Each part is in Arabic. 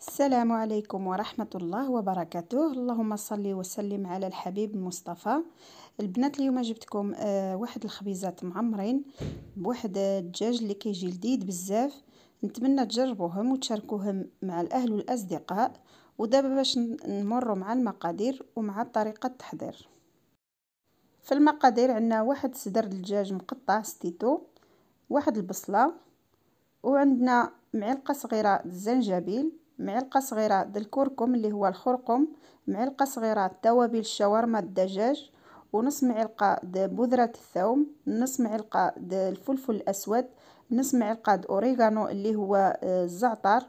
السلام عليكم ورحمة الله وبركاته اللهم صل وسلم على الحبيب المصطفى البنات اليوم جبتكم آه، واحد الخبيزات معمرين بواحد الدجاج اللي كيجي لذيذ بزاف نتمنى تجربوهم وتشاركوهم مع الاهل والاصدقاء ودابا باش نمروا مع المقادير ومع طريقه التحضير في المقادير عندنا واحد صدر الدجاج مقطع ستيتو واحد البصله وعندنا معلقه صغيره زنجبيل معلقة صغيرة د الكركم اللي هو الخرقوم معلقة صغيرة توابل الشاورما الدجاج ونص معلقة د بذرة الثوم نص معلقة د الفلفل الأسود نص معلقة د أوريغانو اللي هو آه، الزعتر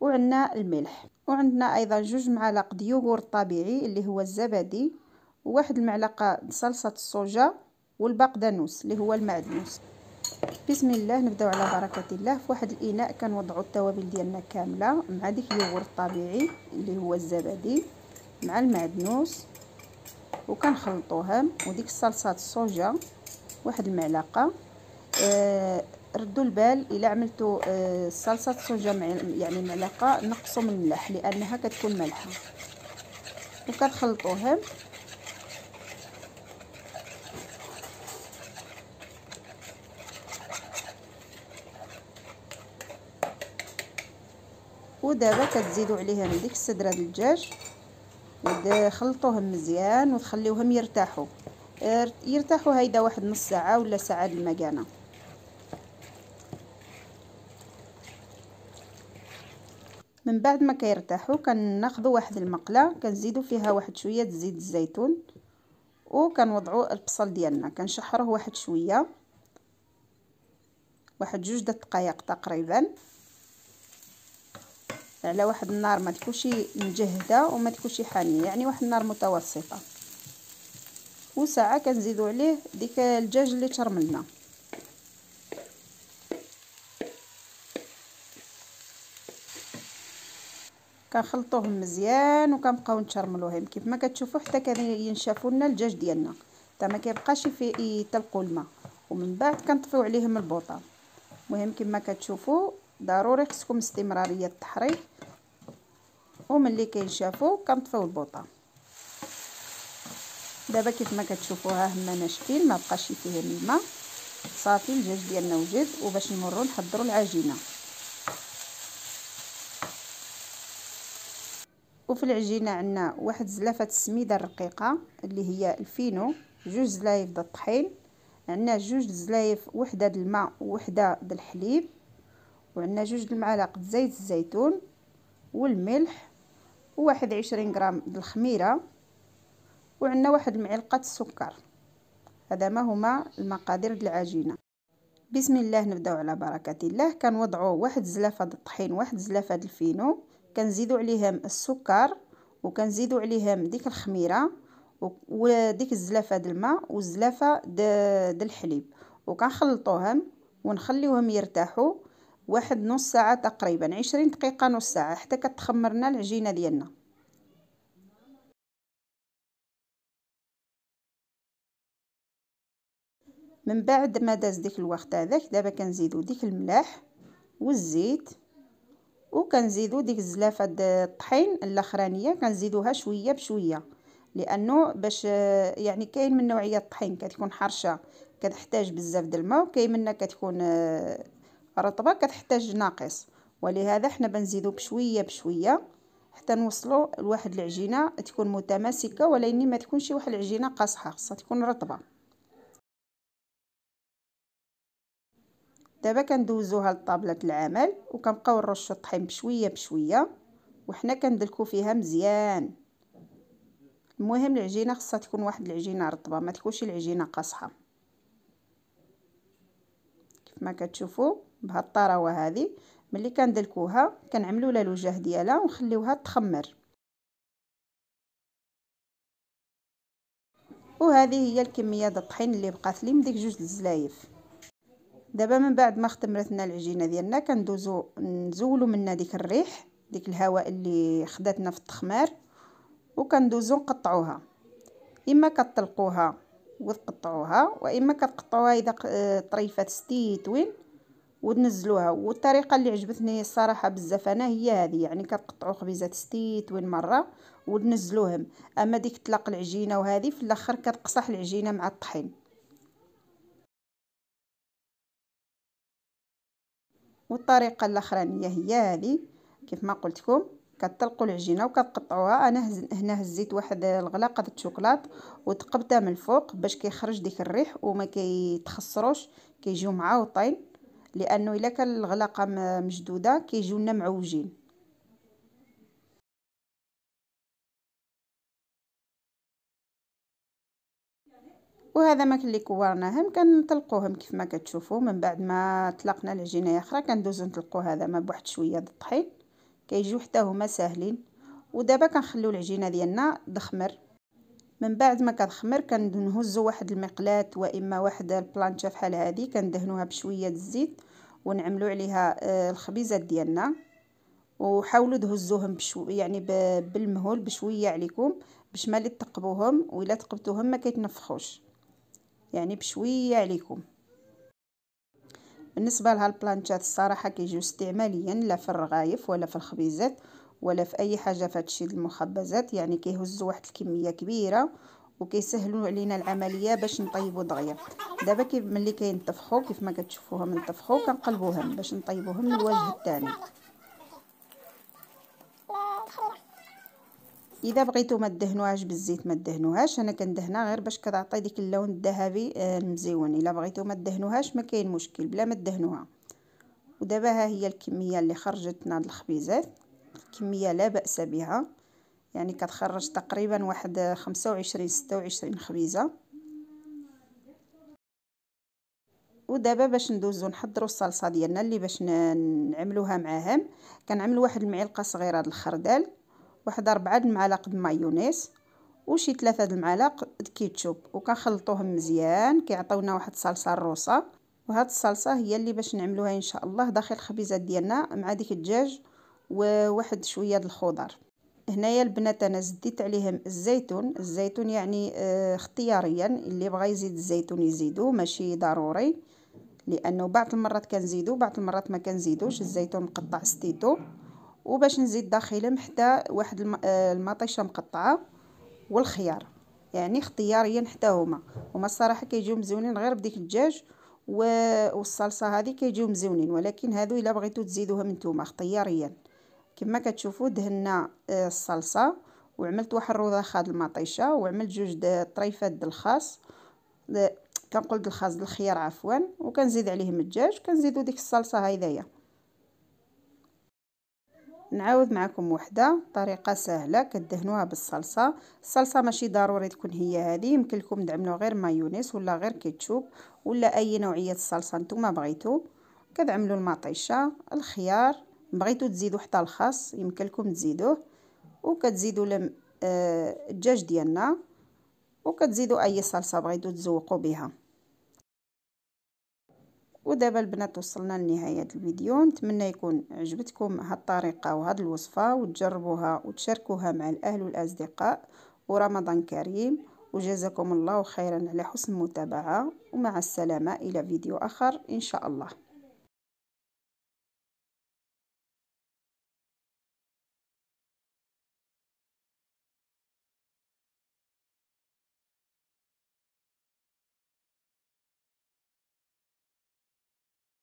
وعندنا الملح وعندنا أيضا جوج معالق د يوغورت طبيعي اللي هو الزبادي وواحد المعلقة صلصة الصوجة والبقدانوس اللي هو المعدنوس بسم الله نبداو على بركه الله في واحد الاناء كنوضعوا التوابل ديالنا كامله مع ديك اليوغورت الطبيعي اللي هو الزبادي مع المعدنوس وكنخلطوها وديك صلصه الصوجه واحد المعلقه آه ردوا البال الا عملتوا آه صلصه الصوجه مع يعني معلقه نقصوا من الملح لانها كتكون مالحه وكنخلطوهم ودابا كتزيدوا عليهم ديك الصدره ديال الدجاج وتخلطوهم مزيان وتخليوهم يرتاحوا آه، يرتاحوا هيدا واحد نص ساعه ولا ساعه د المكانه من بعد ما كيرتاحوا كناخذوا واحد المقله كنزيدوا فيها واحد شويه زيت الزيتون وكنوضعوا البصل ديالنا كنشحروه واحد شويه واحد جوج دقائق تقريبا على واحد النار ما تكونش مجهده وما تكونش حانيه يعني واحد النار متوسطه وساعه كنزيدو عليه ديك الدجاج اللي ترملنا كنخلطوهم مزيان وكنبقاو نشرملوهم كيف ما كتشوفوا حتى كينشفوا لنا الدجاج ديالنا حتى ما كيبقاش يتلقوا الماء ومن بعد كنطفيو عليهم البوطه المهم كما كتشوفوا ضروري خصكم استمراريه التحريك ملي كينشافو كنطفيو البوطه دابا كيف ما كتشوفوها هما ناشفين ما بقاش فيه الماء صافي الدجاج ديالنا وجد وباش نمروا نحضروا العجينه وفي العجينه عندنا واحد زلافه السميده الرقيقه اللي هي الفينو جوج زلايف د الطحين عندنا جوج زلايف وحده د الماء وحده د الحليب وعندنا جوج المعالق زيت الزيتون والملح وواحد عشرين غرام الخميرة وعندنا واحد معلقة السكر هذا ما هما المقادير العجينة بسم الله نبداو على بركة الله كنوضعو واحد زلافة الطحين واحد زلافة الفينو كنزيدو عليهم السكر وكنزيدو عليهم ديك الخميرة وديك الزلافة الماء والزلافة دالحليب الحليب وكنخلطوهم ونخليوهم يرتاحوا واحد نص ساعة تقريبا عشرين دقيقة نص ساعة حتى كتخمرنا العجينة ديالنا من بعد ما داز ديك الوقت هذاك دابا كنزيدو ديك الملاح والزيت وكنزيدو ديك الزلافه الطحين الاخرانيه كنزيدوها شويه بشويه لانه باش يعني كاين من نوعيه الطحين كتكون حرشه كتحتاج بزاف د الماء وكاين منها كتكون الرطبة كتحتاج ناقص ولهذا حنا بنزيدو بشوية بشوية حتى نوصلو لواحد العجينة تكون متماسكة ولكن ما تكونش واحد العجينة قاصحة خاصها تكون رطبة دابا كندوزوها لطابلة العمل وكنبقاو نرشو الطحين بشوية بشوية وحنا كندلكو فيها مزيان المهم العجينة خاصها تكون واحد العجينة رطبة ما تكونش العجينة قاصحة كيف ما كتشوفوا بهالطراوه هذه ملي كندلكوها كنعملو لها الوجه ديالها ونخليوها تخمر وهذه هي الكميه ديال الطحين اللي بقات لي من ديك جوج الزلايف دابا من بعد ما ختمرتنا العجينه ديالنا كندوزو نزولو منها ديك الريح ديك الهواء اللي خداتنا في التخمار وكندوزو نقطعوها اما كطلقوها وتقطعوها واما كتقطعوها اذا طريفات ستي توين وتنزلوها والطريقه اللي عجبتني الصراحه بزاف انا هي هذه يعني كتقطعوا خبيزات ستيت وين مره وتنزلوهم اما ديك تلاق العجينه وهذه في الاخر كتقصح العجينه مع الطحين والطريقه الاخرانيه هي هذه كيف ما قلت لكم كتلقوا العجينه وكتقطعوها انا هنا هزيت واحد الغلاقه ديال الشوكولات وتقبتها من الفوق باش كيخرج ديك الريح وما كيتخسروش كيجيو معاوطين لانه الا كان الغلاقه مشدوده كيجيو لنا معوجين وهذا ماكل اللي كورناهم كنطلقوهم كيف ما كتشوفوا من بعد ما طلقنا العجينه اخرى كندوزو نطلقو هذا ما بواحد شويه د الطحين كيجيو حتى هما ساهلين ودابا كنخليو العجينه ديالنا تخمر من بعد ما كنخمر كنهزو واحد المقلاة واما واحد البلانشه فحال هذه كندهنوها بشويه الزيت ونعملو عليها آه، الخبيزات ديالنا وحاولوا تهزوهم بشو يعني بالمهول بشويه عليكم باش ما تقبوهم ولا تقبتوهم ما كيتنفخوش يعني بشويه عليكم بالنسبه لها البلانشات الصراحه كيجيو استعماليا لا في الرغايف ولا في الخبيزات ولا في اي حاجه فهادشي المخبزات يعني كيهزوا واحد الكميه كبيره وكيسهلوا علينا العمليه باش نطيبوا دغيا دابا كي ملي كينطفحوا كيف ما كتشوفوهم نطفحوا كنقلبوهم باش نطيبوهم للوجه الثاني اذا بغيتو ما تدهنوهاش بالزيت ما تدهنوهاش انا كندهنها غير باش كتعطي ديك اللون الذهبي آه، المزيون الا بغيتو ما تدهنوهاش ما كاين مشكل بلا ما تدهنوها ودابا ها هي الكميه اللي خرجتنا هاد الخبيزات كمية لا بأس بها يعني كتخرج تقريبا واحد خمسة وعشرين ستة وعشرين خبيزة ودابا باش ندوزو نحضرو الصلصة ديالنا اللي باش نعملوها معاهم كنعمل واحد المعلقة صغيرة د الخردل واحد ربعة د المعالق د المايونيز وشي ثلاثة د المعالق د كيتشوب وكنخلطوهم مزيان كيعطيونا واحد الصلصة الروسة وهاد الصلصة هي اللي باش نعملوها ان شاء الله داخل الخبيزات ديالنا مع ديك الدجاج وواحد شويه الخضر هنايا البنات انا زديت عليهم الزيتون الزيتون يعني آه، اختياريا اللي بغى يزيد الزيتون يزيدو ماشي ضروري لانه بعض المرات كنزيدو بعض المرات ما كنزيدوش الزيتون مقطع ستيتو وباش نزيد داخلهم حتى واحد آه، المطيشه مقطعه والخيار يعني اختياريا حتى هما هما الصراحه كيجيو مزيونين غير بديك الدجاج والصلصه هذه كيجيو مزيونين ولكن هادو الا بغيتو تزيدوهم نتوما اختياريا كما كتشوفوا دهنا آه، الصلصه وعملت واحد الرضاخه د المطيشه وعملت جوج طريفات د الخاص كنقول د الخاص د الخيار عفوا وكنزيد عليهم الدجاج كنزيدو ديك الصلصه هايدايا نعاود معكم وحده طريقه سهله كدهنوها بالصلصه الصلصه ماشي ضروري تكون هي هذه يمكن لكم دعملو غير مايونيز ولا غير كيتشوب ولا اي نوعيه الصلصه نتوما بغيتو كدعملو المطيشه الخيار بغيتو تزيدو حتى الخاص يمكن لكم تزيدوه وكتزيدو لم آه الدجاج ديالنا وكتزيدو اي صلصه بغيتو تزوقوا بها ودابا البنات وصلنا لنهايه الفيديو نتمنى يكون عجبتكم هاد الطريقه وهاد الوصفه وتجربوها وتشاركوها مع الاهل والاصدقاء ورمضان كريم وجزاكم الله خيرا على حسن المتابعه ومع السلامه الى فيديو اخر ان شاء الله